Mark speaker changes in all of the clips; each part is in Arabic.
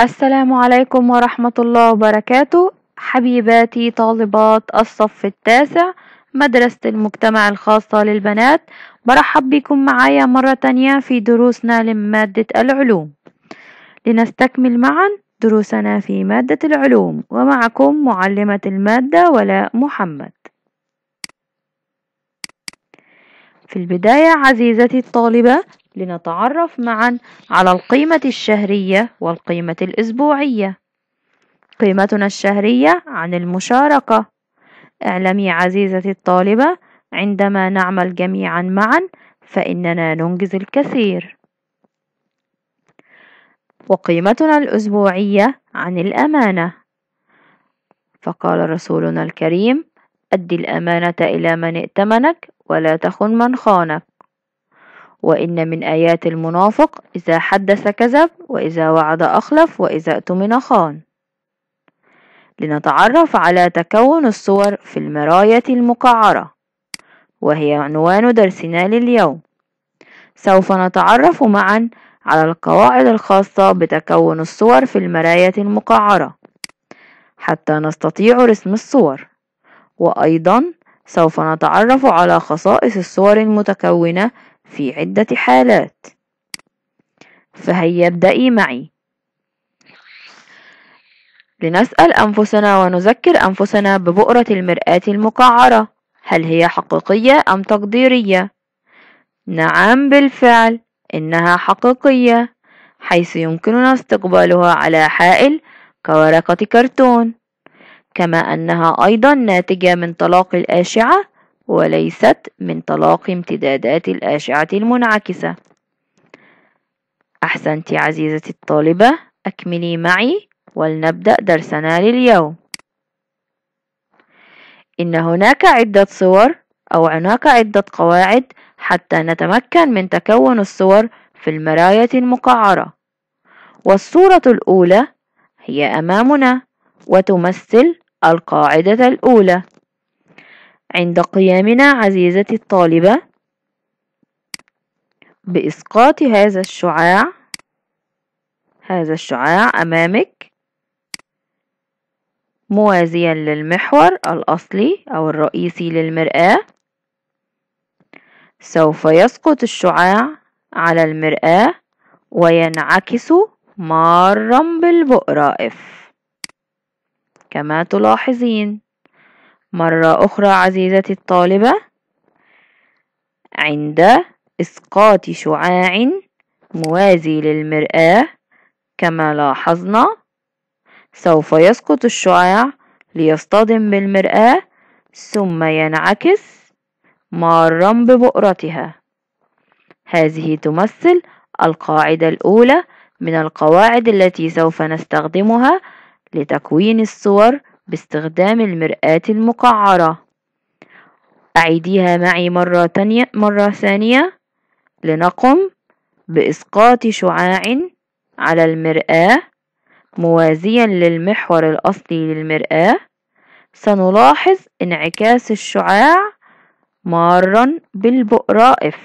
Speaker 1: السلام عليكم ورحمة الله وبركاته حبيباتي طالبات الصف التاسع مدرسة المجتمع الخاصة للبنات برحب بكم معايا مرة تانية في دروسنا لمادة العلوم لنستكمل معا دروسنا في مادة العلوم ومعكم معلمة المادة ولاء محمد في البداية عزيزتي الطالبة لنتعرف معا على القيمة الشهرية والقيمة الأسبوعية قيمتنا الشهرية عن المشاركة اعلمي عزيزتي الطالبة عندما نعمل جميعا معا فإننا ننجز الكثير وقيمتنا الأسبوعية عن الأمانة فقال رسولنا الكريم أد الأمانة إلى من ائتمنك ولا تخن من خانك وإن من آيات المنافق إذا حدث كذب وإذا وعد أخلف وإذا اؤتمن خان لنتعرف على تكون الصور في المراية المقعرة وهي عنوان درسنا لليوم سوف نتعرف معا على القواعد الخاصة بتكون الصور في المراية المقعرة حتى نستطيع رسم الصور وأيضا سوف نتعرف على خصائص الصور المتكونة في عدة حالات فهيا ابدأي معي لنسأل أنفسنا ونذكر أنفسنا ببؤرة المرآة المقعرة هل هي حقيقية أم تقديرية؟ نعم بالفعل إنها حقيقية حيث يمكننا استقبالها على حائل كورقة كرتون كما أنها أيضا ناتجة من طلاق الأشعة وليست من طلاق امتدادات الأشعة المنعكسة أحسنت عزيزتي الطالبة أكملي معي ولنبدأ درسنا لليوم إن هناك عدة صور أو هناك عدة قواعد حتى نتمكن من تكون الصور في المراية المقعرة والصورة الأولى هي أمامنا وتمثل القاعدة الأولى عند قيامنا عزيزتي الطالبة بإسقاط هذا الشعاع هذا الشعاع أمامك موازيا للمحور الأصلي أو الرئيسي للمرآة سوف يسقط الشعاع على المرآة وينعكس مارا بالبؤرة F كما تلاحظين مرة أخرى عزيزتي الطالبة عند إسقاط شعاع موازي للمرآة كما لاحظنا سوف يسقط الشعاع ليصطدم بالمرآة ثم ينعكس مارا ببؤرتها هذه تمثل القاعدة الأولى من القواعد التي سوف نستخدمها لتكوين الصور باستخدام المرآة المقعرة أعيديها معي مرة, تانية مرة ثانية لنقم بإسقاط شعاع على المرآة موازيا للمحور الأصلي للمرآة سنلاحظ انعكاس الشعاع مارا بالبؤرائف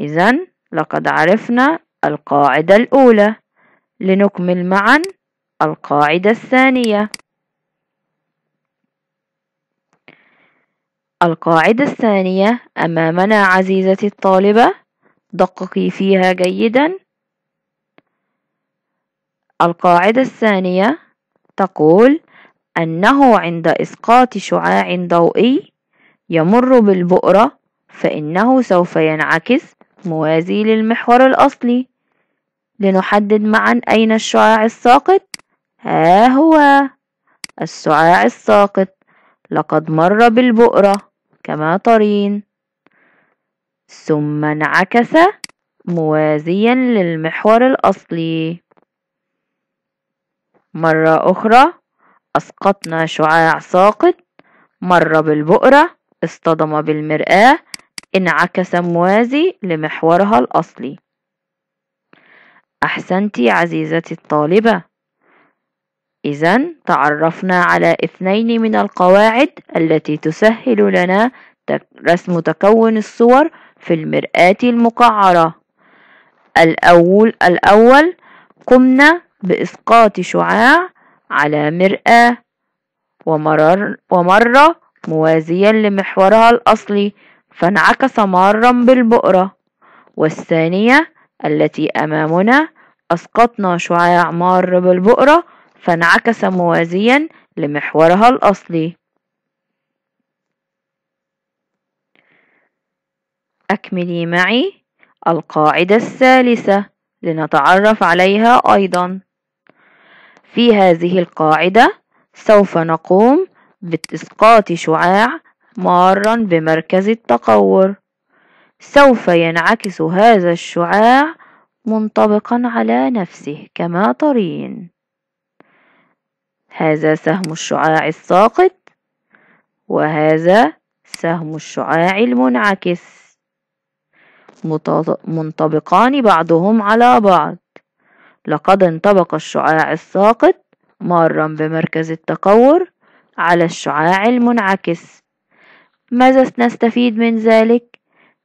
Speaker 1: إذا لقد عرفنا القاعدة الأولى لنكمل معا القاعدة الثانية القاعدة الثانية أمامنا عزيزتي الطالبة دققي فيها جيدا القاعدة الثانية تقول أنه عند إسقاط شعاع ضوئي يمر بالبؤرة فإنه سوف ينعكس موازي للمحور الأصلي لنحدد معا أين الشعاع الساقط ها هو السعاع الساقط لقد مر بالبؤرة كما ترين ثم انعكس موازيا للمحور الأصلي مرة أخرى أسقطنا شعاع ساقط مر بالبؤرة اصطدم بالمرآة انعكس موازي لمحورها الأصلي أحسنتي عزيزتي الطالبة إذا تعرفنا على اثنين من القواعد التي تسهل لنا رسم تكون الصور في المرآة المقعرة الأول الأول قمنا بإسقاط شعاع على مرآة ومرر ومرة موازيا لمحورها الأصلي فانعكس مارا بالبؤرة والثانية التي أمامنا أسقطنا شعاع مار بالبؤرة فانعكس موازيا لمحورها الأصلي أكملي معي القاعدة الثالثة لنتعرف عليها أيضا في هذه القاعدة سوف نقوم بإسقاط شعاع مارا بمركز التقور سوف ينعكس هذا الشعاع منطبقا على نفسه كما ترين هذا سهم الشعاع الساقط وهذا سهم الشعاع المنعكس منطبقان بعضهم على بعض لقد انطبق الشعاع الساقط مارا بمركز التقور على الشعاع المنعكس ماذا نستفيد من ذلك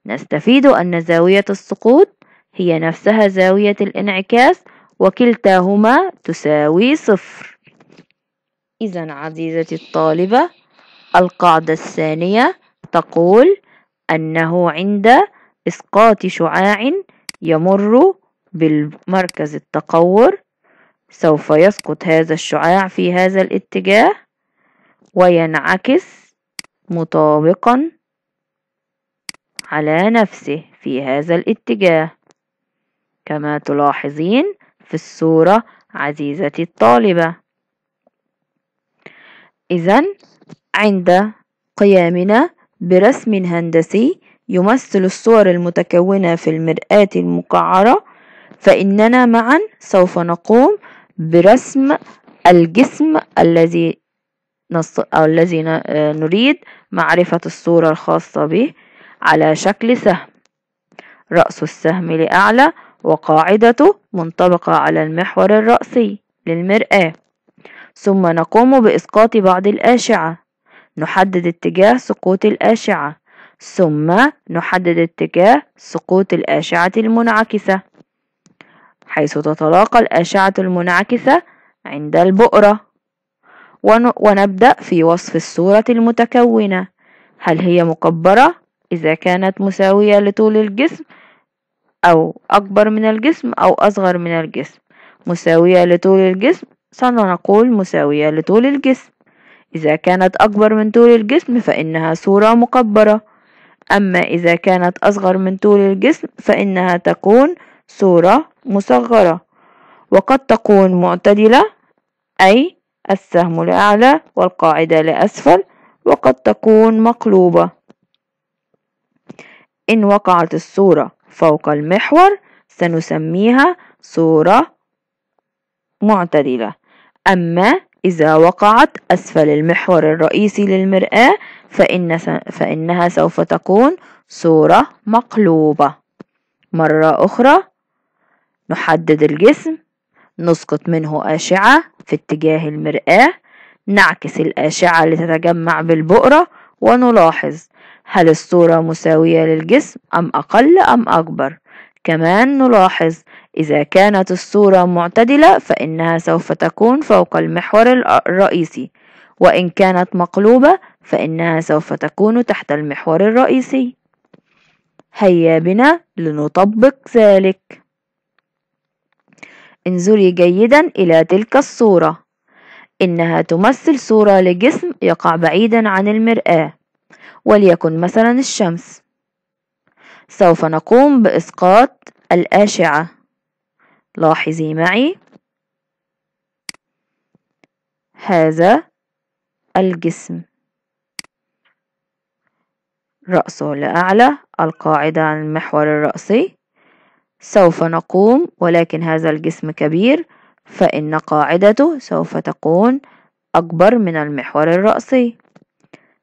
Speaker 1: نستفيد أن زاوية السقوط هي نفسها زاوية الانعكاس وكلتاهما تساوي صفر إذا عزيزتي الطالبة القاعدة الثانية تقول أنه عند إسقاط شعاع يمر بالمركز التقور سوف يسقط هذا الشعاع في هذا الاتجاه وينعكس مطابقا على نفسه في هذا الاتجاه كما تلاحظين في الصورة عزيزتي الطالبة إذا عند قيامنا برسم هندسي يمثل الصور المتكونة في المرآة المقعرة فإننا معا سوف نقوم برسم الجسم الذي نص أو الذي نريد معرفة الصورة الخاصة به على شكل سهم رأس السهم لأعلى وقاعدته منطبقة على المحور الرأسي للمرآة ثم نقوم بإسقاط بعض الأشعة نحدد اتجاه سقوط الأشعة ثم نحدد اتجاه سقوط الأشعة المنعكسة حيث تتلاقى الأشعة المنعكسة عند البؤرة ونبدأ في وصف الصورة المتكونة هل هي مكبرة إذا كانت مساوية لطول الجسم أو أكبر من الجسم أو أصغر من الجسم مساوية لطول الجسم سنقول مساوية لطول الجسم إذا كانت أكبر من طول الجسم فإنها صورة مكبرة أما إذا كانت أصغر من طول الجسم فإنها تكون صورة مصغرة وقد تكون معتدلة أي السهم لأعلى والقاعدة لأسفل وقد تكون مقلوبة إن وقعت الصورة فوق المحور سنسميها صورة معتدلة أما إذا وقعت أسفل المحور الرئيسي للمرآة فإن فإنها سوف تكون صورة مقلوبة مرة أخرى نحدد الجسم نسقط منه أشعة في اتجاه المرآة نعكس الأشعة لتتجمع بالبؤرة ونلاحظ هل الصورة مساوية للجسم أم أقل أم أكبر كمان نلاحظ إذا كانت الصورة معتدلة فإنها سوف تكون فوق المحور الرئيسي وإن كانت مقلوبة فإنها سوف تكون تحت المحور الرئيسي هيا بنا لنطبق ذلك انظري جيدا إلى تلك الصورة إنها تمثل صورة لجسم يقع بعيدا عن المرآة وليكن مثلا الشمس سوف نقوم بإسقاط الأشعة لاحظي معي هذا الجسم رأسه لأعلى القاعدة عن المحور الرأسي سوف نقوم ولكن هذا الجسم كبير فإن قاعدته سوف تكون أكبر من المحور الرأسي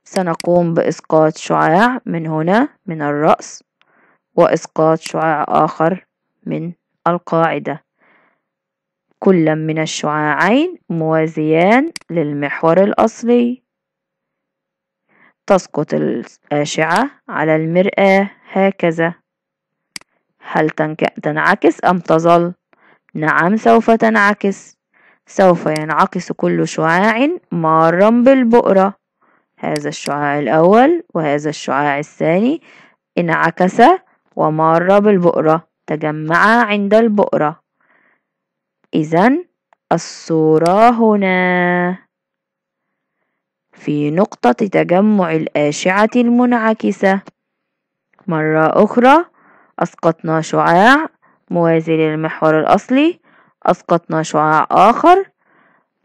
Speaker 1: سنقوم بإسقاط شعاع من هنا من الرأس وإسقاط شعاع آخر من القاعدة كلا من الشعاعين موازيان للمحور الأصلي تسقط الأشعة على المرآة هكذا هل تنعكس أم تظل؟ نعم سوف تنعكس سوف ينعكس كل شعاع مارا بالبؤرة هذا الشعاع الأول وهذا الشعاع الثاني انعكس ومر بالبؤرة تجمعا عند البؤرة إذا الصورة هنا في نقطة تجمع الأشعة المنعكسة مرة أخرى أسقطنا شعاع موازي للمحور الأصلي أسقطنا شعاع آخر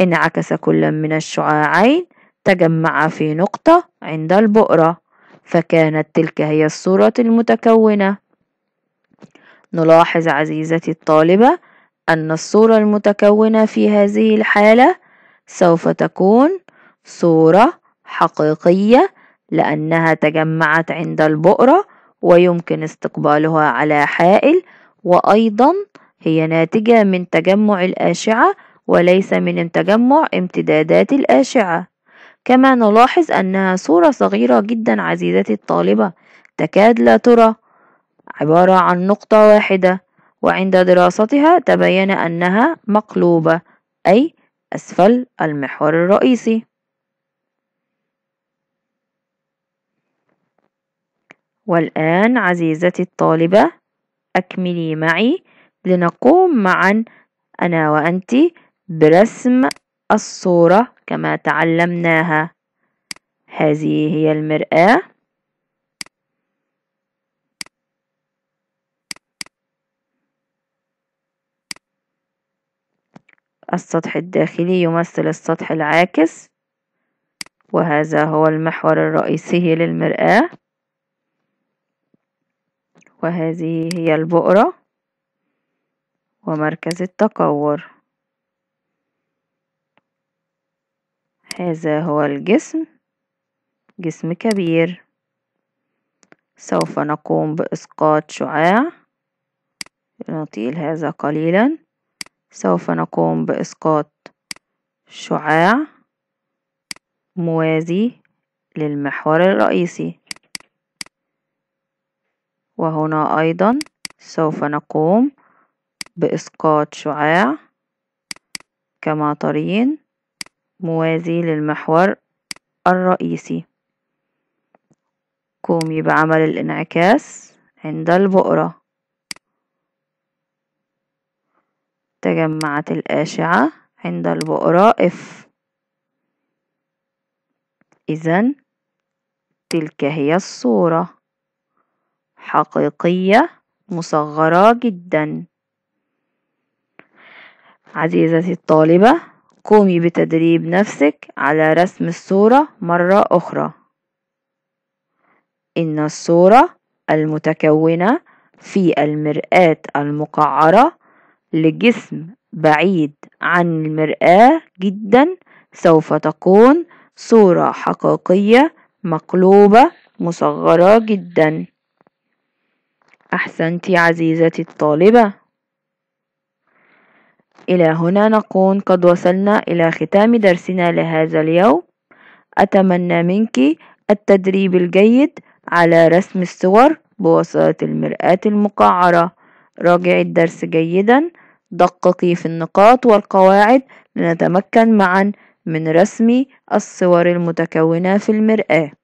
Speaker 1: انعكس كل من الشعاعين تجمع في نقطة عند البؤرة فكانت تلك هي الصورة المتكونة نلاحظ عزيزتي الطالبة أن الصورة المتكونة في هذه الحالة سوف تكون صورة حقيقية لأنها تجمعت عند البؤرة ويمكن استقبالها على حائل وأيضا هي ناتجة من تجمع الأشعة وليس من تجمع امتدادات الأشعة كما نلاحظ أنها صورة صغيرة جدا عزيزتي الطالبة تكاد لا ترى عبارة عن نقطة واحدة وعند دراستها تبين أنها مقلوبة أي أسفل المحور الرئيسي والآن عزيزتي الطالبة أكملي معي لنقوم معا أنا وأنت برسم الصورة كما تعلمناها هذه هي المرآة السطح الداخلي يمثل السطح العاكس وهذا هو المحور الرئيسي للمرآة وهذه هي البؤرة ومركز التقور هذا هو الجسم جسم كبير سوف نقوم بإسقاط شعاع نطيل هذا قليلا سوف نقوم بإسقاط شعاع موازي للمحور الرئيسي وهنا أيضا سوف نقوم بإسقاط شعاع كما ترين موازي للمحور الرئيسي قومي بعمل الانعكاس عند البؤرة تجمعت الأشعة عند البؤرة F إذا تلك هي الصورة حقيقية مصغرة جدا عزيزتي الطالبة قومي بتدريب نفسك على رسم الصورة مرة أخرى إن الصورة المتكونة في المرآة المقعرة لجسم بعيد عن المرآة جدا سوف تكون صورة حقيقية مقلوبة مصغرة جدا أحسنت عزيزتي الطالبة إلى هنا نكون قد وصلنا إلى ختام درسنا لهذا اليوم أتمنى منك التدريب الجيد على رسم الصور بواسطة المرآة المقعرة راجعي الدرس جيدا دققي في النقاط والقواعد لنتمكن معا من رسم الصور المتكونة في المرآة